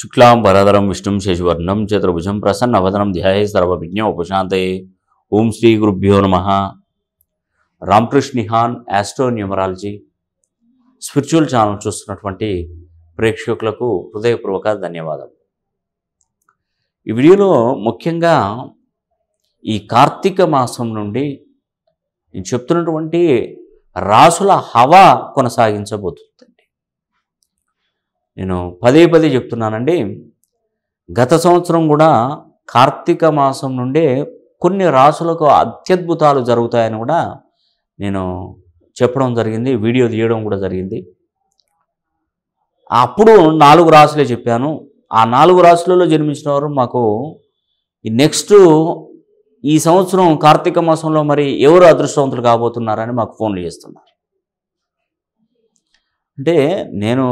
శుక్లాం పరాధరం విష్ణుం శశివర్ణం చతుర్భుజం ప్రసన్న ప్రసన్నవదనం ధ్యాయే సర్వవిజ్ఞం ఉపశాంతయే ఓం శ్రీ గురుభ్యో నమ Ramakrishnan astro numerology spiritual channel చూస్తున్నటువంటి ప్రేక్షకులకు హృదయపూర్వక ధన్యవాదాలు ఈ వీడియోలో ముఖ్యంగా ఈ కార్తీక మాసం నుండి చెప్తున్నటువంటి రాసుల హవా కొనసాగించబోతుంది నేను పదే పదే చెప్తున్నానండి గత సంవత్సరం కూడా కార్తీక మాసం నుండే కొన్ని రాసులకు అత్యద్భుతాలు జరుగుతాయని కూడా నేను చెప్పడం జరిగింది వీడియో తీయడం కూడా జరిగింది అప్పుడు నాలుగు రాసులే చెప్పాను ఆ నాలుగు రాసులలో జన్మించిన వారు మాకు ఈ నెక్స్ట్ ఈ సంవత్సరం కార్తీక మాసంలో మరి ఎవరు అదృష్టవంతులు కాబోతున్నారని మాకు ఫోన్లు చేస్తున్నారు అంటే నేను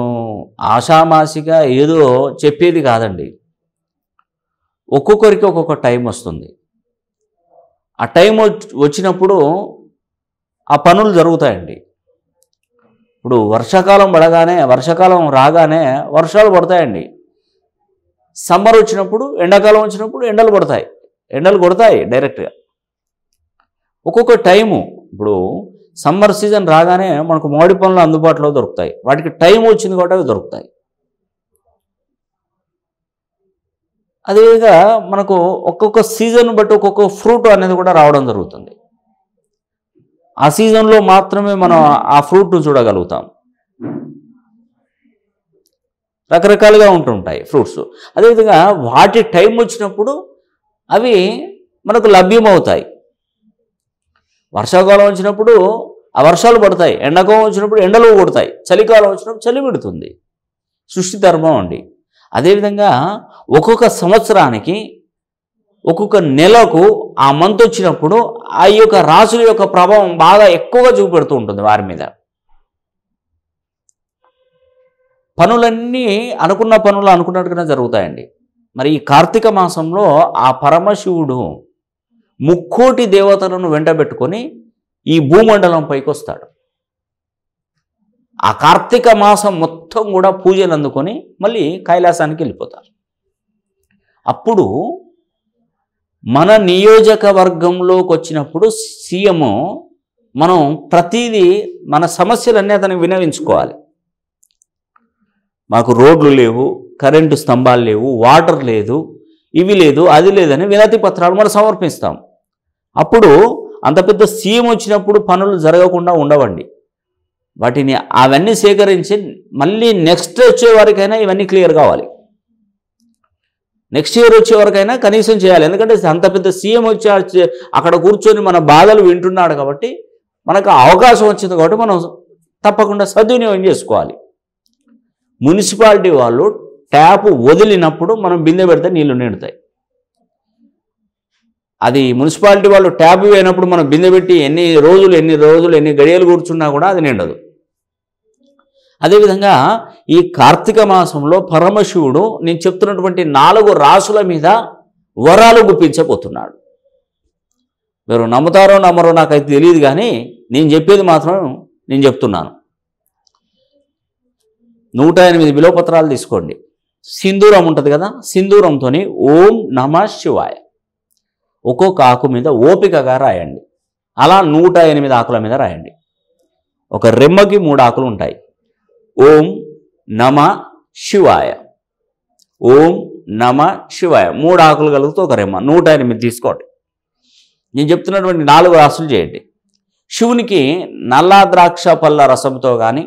ఆషామాసిగా ఏదో చెప్పేది కాదండి ఒక్కొక్కరికి ఒక్కొక్క టైం వస్తుంది ఆ టైం వచ్చినప్పుడు ఆ పనులు జరుగుతాయండి ఇప్పుడు వర్షాకాలం పడగానే వర్షాకాలం రాగానే వర్షాలు పడతాయండి సమ్మర్ వచ్చినప్పుడు ఎండాకాలం వచ్చినప్పుడు ఎండలు పడతాయి ఎండలు కొడతాయి డైరెక్ట్గా ఒక్కొక్క టైము ఇప్పుడు సమ్మర్ సీజన్ రాగానే మనకు మామిడి పనులు అందుబాటులో దొరుకుతాయి వాటికి టైం వచ్చింది కూడా అవి దొరుకుతాయి అదేవిధంగా మనకు ఒక్కొక్క సీజన్ బట్టి ఒక్కొక్క ఫ్రూట్ అనేది కూడా రావడం జరుగుతుంది ఆ సీజన్లో మాత్రమే మనం ఆ ఫ్రూట్ను చూడగలుగుతాం రకరకాలుగా ఉంటుంటాయి ఫ్రూట్స్ అదేవిధంగా వాటి టైం వచ్చినప్పుడు అవి మనకు లభ్యమవుతాయి వర్షాకాలం వచ్చినప్పుడు ఆ వర్షాలు పడతాయి ఎండాకాలం వచ్చినప్పుడు ఎండలు కొడతాయి చలికాలం వచ్చినప్పుడు చలి పెడుతుంది సృష్టి ధర్మం అండి అదేవిధంగా ఒక్కొక్క సంవత్సరానికి ఒక్కొక్క నెలకు ఆ మంత్ వచ్చినప్పుడు ఆ యొక్క రాసుల యొక్క ప్రభావం బాగా ఎక్కువగా చూపెడుతూ ఉంటుంది వారి మీద పనులన్నీ అనుకున్న పనులు అనుకున్నట్టుగానే జరుగుతాయండి మరి ఈ కార్తీక మాసంలో ఆ పరమశివుడు ముక్కోటి దేవతలను వెంటబెట్టుకొని ఈ భూమండలం వస్తాడు ఆ కార్తీక మాసం మొత్తం కూడా పూజలు అందుకొని మళ్ళీ కైలాసానికి వెళ్ళిపోతారు అప్పుడు మన నియోజకవర్గంలోకి వచ్చినప్పుడు సీఎం మనం ప్రతిదీ మన సమస్యలన్నీ అతనికి వినవించుకోవాలి మాకు రోడ్లు లేవు కరెంటు స్తంభాలు లేవు వాటర్ లేదు ఇవి లేదు అది లేదని వినతి పత్రాలు మనం సమర్పిస్తాం అప్పుడు అంత పెద్ద సీఎం వచ్చినప్పుడు పనులు జరగకుండా ఉండవండి వాటిని అవన్నీ సేకరించి మళ్ళీ నెక్స్ట్ వచ్చే వరకైనా ఇవన్నీ క్లియర్ కావాలి నెక్స్ట్ ఇయర్ వచ్చే వరకైనా కనీసం చేయాలి ఎందుకంటే అంత పెద్ద సీఎం వచ్చి అక్కడ కూర్చొని మన బాధలు వింటున్నాడు కాబట్టి మనకు అవకాశం వచ్చింది కాబట్టి మనం తప్పకుండా సద్వినియోగం చేసుకోవాలి మున్సిపాలిటీ వాళ్ళు ట్యాప్ వదిలినప్పుడు మనం బిందె పెడితే నీళ్లు నిండుతాయి అది మున్సిపాలిటీ వాళ్ళు ట్యాబ్ అయినప్పుడు మనం బిందె పెట్టి ఎన్ని రోజులు ఎన్ని రోజులు ఎన్ని గడియలు కూర్చున్నా కూడా అది నిండదు అదేవిధంగా ఈ కార్తీక మాసంలో పరమశివుడు నేను చెప్తున్నటువంటి నాలుగు రాసుల మీద వరాలు గుప్పించబోతున్నాడు మీరు నమ్ముతారో నమ్మరో నాకైతే తెలియదు కానీ నేను చెప్పేది మాత్రం నేను చెప్తున్నాను నూట ఎనిమిది విలోపత్రాలు తీసుకోండి సింధూరం ఉంటుంది కదా సింధూరంతో ఓం నమ శివాయ ఒక్కొక్క ఆకు మీద ఓపికగా రాయండి అలా నూట ఎనిమిది ఆకుల మీద రాయండి ఒక రెమ్మకి మూడు ఆకులు ఉంటాయి ఓం నమ శివాయ ఓం నమ శివాయ మూడు ఆకులు కలుగుతూ ఒక రెమ్మ నూట ఎనిమిది తీసుకోండి నేను చెప్తున్నటువంటి నాలుగు రాసులు చేయండి శివునికి నల్ల ద్రాక్ష పళ్ళ రసంతో కానీ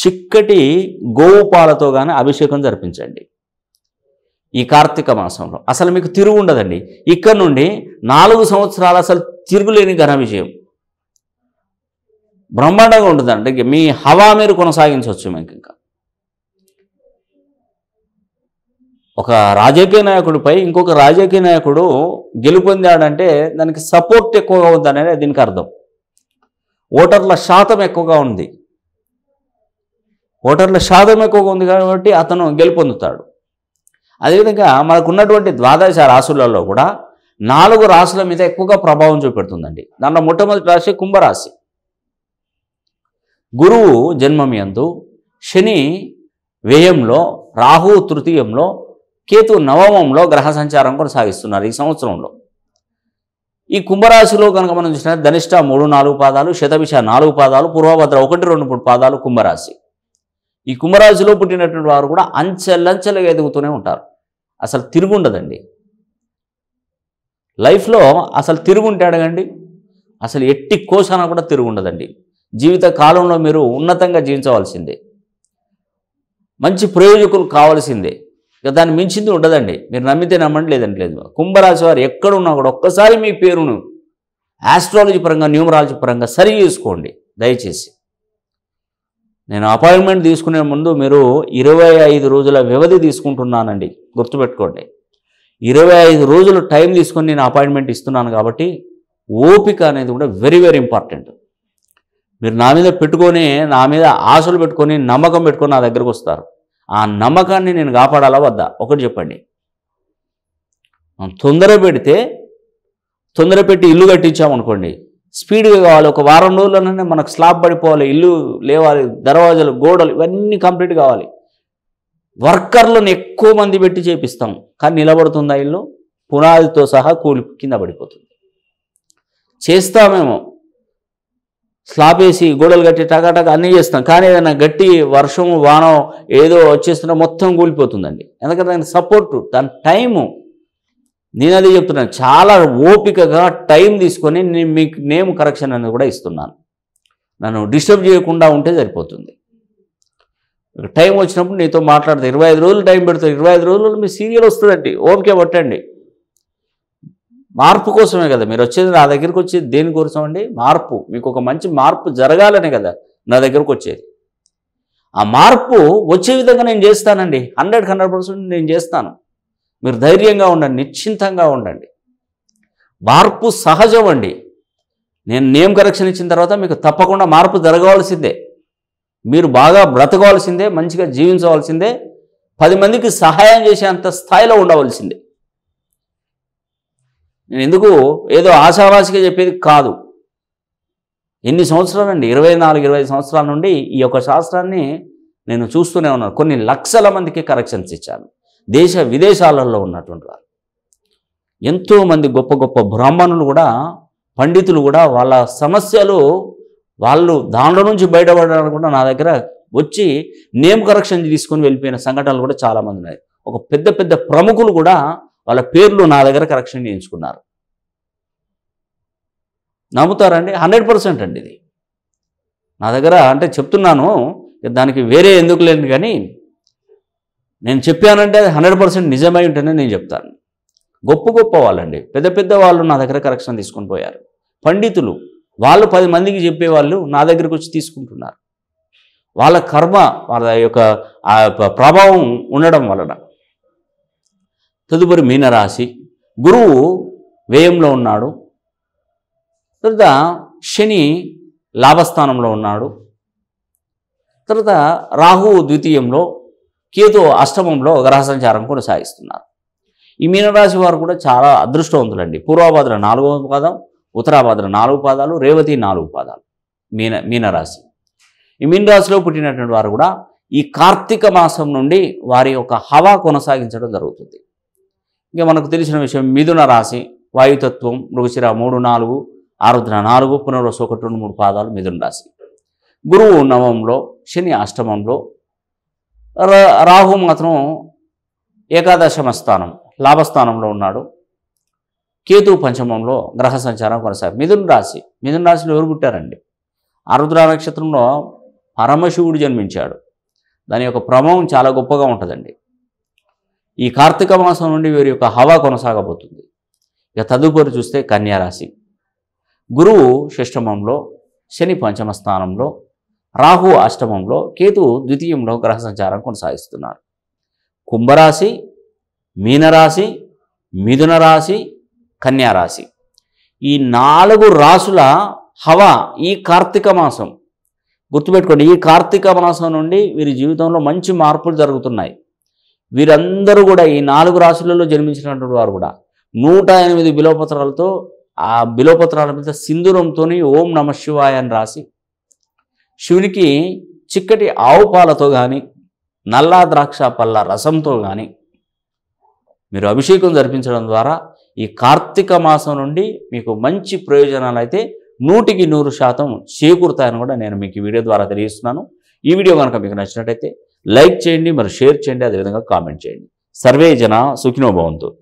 చిక్కటి గోవు పాలతో కానీ అభిషేకం జరిపించండి ఈ కార్తీక మాసంలో అసలు మీకు తిరుగు ఉండదండి ఇక్కడ నుండి నాలుగు సంవత్సరాలు అసలు తిరుగులేని ఘన విజయం బ్రహ్మాండంగా అంటే మీ హవా మీరు కొనసాగించవచ్చు మీకు ఇంకా ఒక రాజకీయ నాయకుడిపై ఇంకొక రాజకీయ నాయకుడు గెలుపొందాడంటే దానికి సపోర్ట్ ఎక్కువగా ఉందనే దీనికి అర్థం ఓటర్ల శాతం ఎక్కువగా ఉంది ఓటర్ల శాతం ఎక్కువగా ఉంది కాబట్టి అతను గెలుపొందుతాడు అదేవిధంగా మనకున్నటువంటి ద్వాదశ రాసులలో కూడా నాలుగు రాశుల మీద ఎక్కువగా ప్రభావం చూపెడుతుందండి దాంట్లో మొట్టమొదటి రాశి కుంభరాశి గురువు జన్మమియందు శని వ్యయంలో రాహు తృతీయంలో కేతు నవమంలో గ్రహ సంచారం కొనసాగిస్తున్నారు ఈ సంవత్సరంలో ఈ కుంభరాశిలో కనుక మనం చూసిన ధనిష్ట మూడు నాలుగు పాదాలు శతభిష నాలుగు పాదాలు పూర్వభద్ర ఒకటి రెండు మూడు పాదాలు కుంభరాశి ఈ కుమరాజులో పుట్టినటువంటి వారు కూడా అంచెలంచెలుగా ఎదుగుతూనే ఉంటారు అసలు తిరుగుండదండి లైఫ్లో అసలు తిరుగుంటాడగండి అసలు ఎట్టి కోసాన కూడా తిరుగుండదండి జీవిత కాలంలో మీరు ఉన్నతంగా జీవించవలసిందే మంచి ప్రయోజకులు కావాల్సిందే ఇక దాన్ని మించింది ఉండదండి మీరు నమ్మితే నమ్మండి లేదండి లేదు కుంభరాశి వారు ఎక్కడున్నా కూడా ఒక్కసారి మీ పేరును ఆస్ట్రాలజీ పరంగా న్యూమరాలజీ పరంగా సరి చేసుకోండి దయచేసి నేను అపాయింట్మెంట్ తీసుకునే ముందు మీరు ఇరవై ఐదు రోజుల వ్యవధి తీసుకుంటున్నానండి గుర్తుపెట్టుకోండి ఇరవై ఐదు రోజులు టైం తీసుకొని నేను అపాయింట్మెంట్ ఇస్తున్నాను కాబట్టి ఓపిక అనేది కూడా వెరీ వెరీ ఇంపార్టెంట్ మీరు నా మీద పెట్టుకొని నా మీద ఆశలు పెట్టుకొని నమ్మకం పెట్టుకొని నా దగ్గరకు వస్తారు ఆ నమ్మకాన్ని నేను కాపాడాలా వద్దా ఒకటి చెప్పండి తొందర పెడితే తొందర పెట్టి ఇల్లు కట్టించామనుకోండి స్పీడ్గా కావాలి ఒక వారం రోజుల్లోనే మనకు స్లాబ్ పడిపోవాలి ఇల్లు లేవాలి దర్వాజాలు గోడలు ఇవన్నీ కంప్లీట్ కావాలి వర్కర్లను ఎక్కువ మంది పెట్టి చేపిస్తాం కానీ నిలబడుతుందా ఇల్లు పునాదితో సహా కూలి కింద పడిపోతుంది చేస్తామేమో స్లాబ్ వేసి గోడలు కట్టి టకాటక అన్నీ చేస్తాం కానీ ఏదైనా గట్టి వర్షం వానం ఏదో వచ్చేస్తున్నా మొత్తం కూలిపోతుందండి ఎందుకంటే దాని సపోర్టు దాని టైము నేను అదే చెప్తున్నాను చాలా ఓపికగా టైం తీసుకొని నేను మీకు నేమ్ కరెక్షన్ అనేది కూడా ఇస్తున్నాను నన్ను డిస్టర్బ్ చేయకుండా ఉంటే సరిపోతుంది టైం వచ్చినప్పుడు నీతో మాట్లాడతా ఇరవై ఐదు రోజులు టైం పెడతారు ఇరవై ఐదు రోజులు మీ సీరియల్ వస్తుందండి ఓకే పట్టండి మార్పు కోసమే కదా మీరు వచ్చేది నా దగ్గరికి వచ్చేది దేనికోసం అండి మార్పు మీకు ఒక మంచి మార్పు జరగాలనే కదా నా దగ్గరకు వచ్చేది ఆ మార్పు వచ్చే విధంగా నేను చేస్తానండి హండ్రెడ్కి హండ్రెడ్ పర్సెంట్ నేను చేస్తాను మీరు ధైర్యంగా ఉండండి నిశ్చింతంగా ఉండండి మార్పు సహజం అండి నేను నేమ్ కరెక్షన్ ఇచ్చిన తర్వాత మీకు తప్పకుండా మార్పు జరగవలసిందే మీరు బాగా బ్రతకవలసిందే మంచిగా జీవించవలసిందే పది మందికి సహాయం చేసేంత స్థాయిలో ఉండవలసిందే నేను ఎందుకు ఏదో ఆశావాసిగా చెప్పేది కాదు ఎన్ని సంవత్సరాలండి ఇరవై నాలుగు ఇరవై సంవత్సరాల నుండి ఈ యొక్క శాస్త్రాన్ని నేను చూస్తూనే ఉన్నాను కొన్ని లక్షల మందికి కరెక్షన్స్ ఇచ్చాను దేశ విదేశాలలో ఉన్నటువంటి వారు ఎంతోమంది గొప్ప గొప్ప బ్రాహ్మణులు కూడా పండితులు కూడా వాళ్ళ సమస్యలు వాళ్ళు దాంట్లో నుంచి బయటపడడానికి కూడా నా దగ్గర వచ్చి నేమ్ కరెక్షన్ తీసుకొని వెళ్ళిపోయిన సంఘటనలు కూడా చాలామంది ఉన్నాయి ఒక పెద్ద పెద్ద ప్రముఖులు కూడా వాళ్ళ పేర్లు నా దగ్గర కరెక్షన్ చేయించుకున్నారు నమ్ముతారండి హండ్రెడ్ పర్సెంట్ అండి ఇది నా దగ్గర అంటే చెప్తున్నాను దానికి వేరే ఎందుకు లేదు కానీ నేను చెప్పానంటే అది హండ్రెడ్ పర్సెంట్ నిజమై ఉంటేనే నేను చెప్తాను గొప్ప గొప్ప వాళ్ళండి పెద్ద పెద్ద వాళ్ళు నా దగ్గర కరెక్షన్ తీసుకొని పోయారు పండితులు వాళ్ళు పది మందికి చెప్పేవాళ్ళు నా దగ్గరకు వచ్చి తీసుకుంటున్నారు వాళ్ళ కర్మ వాళ్ళ యొక్క ప్రభావం ఉండడం వలన తదుపరి మీనరాశి గురువు వ్యయంలో ఉన్నాడు తర్వాత శని లాభస్థానంలో ఉన్నాడు తర్వాత రాహు ద్వితీయంలో కేతు అష్టమంలో గ్రహ సంచారం కొనసాగిస్తున్నారు ఈ మీనరాశి వారు కూడా చాలా అదృష్టవంతులండి పూర్వాభాద్ర నాలుగవ పాదం ఉత్తరాభాద్ర నాలుగు పాదాలు రేవతి నాలుగు పాదాలు మీన మీనరాశి ఈ మీనరాశిలో పుట్టినటువంటి వారు కూడా ఈ కార్తీక మాసం నుండి వారి యొక్క హవా కొనసాగించడం జరుగుతుంది ఇంకా మనకు తెలిసిన విషయం మిథున రాశి వాయుతత్వం మృగశిర మూడు నాలుగు ఆరుద్ర నాలుగు పునర్వసు ఒకటి రెండు మూడు పాదాలు మిథున రాశి గురువు నవంలో శని అష్టమంలో రాహు మాత్రం ఏకాదశమ స్థానం లాభస్థానంలో ఉన్నాడు కేతు పంచమంలో గ్రహ సంచారం కొనసాగి మిథున్ రాశి మిథున రాశిలో ఎవరు పుట్టారండి అరుద్ర నక్షత్రంలో పరమశివుడు జన్మించాడు దాని యొక్క ప్రభావం చాలా గొప్పగా ఉంటుందండి ఈ కార్తీక మాసం నుండి వీరి యొక్క హవా కొనసాగబోతుంది ఇక తదుపరి చూస్తే కన్యారాశి గురువు షష్టమంలో శని పంచమ స్థానంలో రాహు అష్టమంలో కేతు ద్వితీయంలో గ్రహ సంచారం కొనసాగిస్తున్నారు కుంభరాశి మీనరాశి మిథున రాశి కన్యారాశి ఈ నాలుగు రాశుల హవా ఈ కార్తీక మాసం గుర్తుపెట్టుకోండి ఈ కార్తీక మాసం నుండి వీరి జీవితంలో మంచి మార్పులు జరుగుతున్నాయి వీరందరూ కూడా ఈ నాలుగు రాశులలో జన్మించినటువంటి వారు కూడా నూట ఎనిమిది బిలోపత్రాలతో ఆ బిలోపత్రాల మీద సింధూరంతో ఓం నమ శివాయ అని రాసి శివునికి చిక్కటి ఆవు పాలతో కానీ నల్లా ద్రాక్ష పళ్ళ రసంతో కానీ మీరు అభిషేకం జరిపించడం ద్వారా ఈ కార్తీక మాసం నుండి మీకు మంచి ప్రయోజనాలు అయితే నూటికి నూరు శాతం చేకూరుతాయని కూడా నేను మీకు ఈ వీడియో ద్వారా తెలియజేస్తున్నాను ఈ వీడియో కనుక మీకు నచ్చినట్టయితే లైక్ చేయండి మరి షేర్ చేయండి అదేవిధంగా కామెంట్ చేయండి సర్వే జన సుఖినోభవంతు